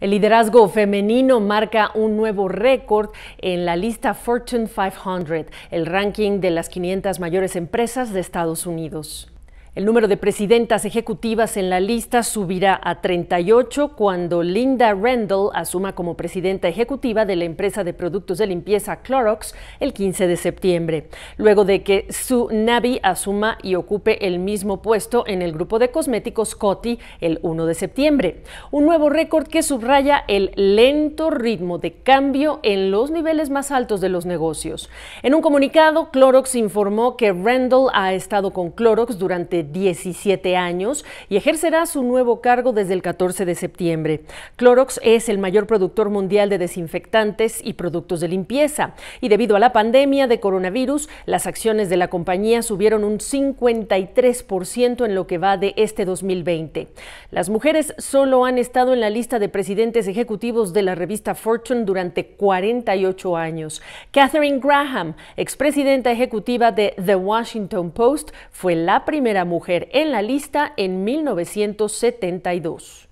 El liderazgo femenino marca un nuevo récord en la lista Fortune 500, el ranking de las 500 mayores empresas de Estados Unidos. El número de presidentas ejecutivas en la lista subirá a 38 cuando Linda Randall asuma como presidenta ejecutiva de la empresa de productos de limpieza Clorox el 15 de septiembre, luego de que Sue Navi asuma y ocupe el mismo puesto en el grupo de cosméticos Coty el 1 de septiembre. Un nuevo récord que subraya el lento ritmo de cambio en los niveles más altos de los negocios. En un comunicado, Clorox informó que Randall ha estado con Clorox durante 17 años y ejercerá su nuevo cargo desde el 14 de septiembre. Clorox es el mayor productor mundial de desinfectantes y productos de limpieza y debido a la pandemia de coronavirus, las acciones de la compañía subieron un 53% en lo que va de este 2020. Las mujeres solo han estado en la lista de presidentes ejecutivos de la revista Fortune durante 48 años. Catherine Graham, expresidenta ejecutiva de The Washington Post, fue la primera mujer en la lista en 1972.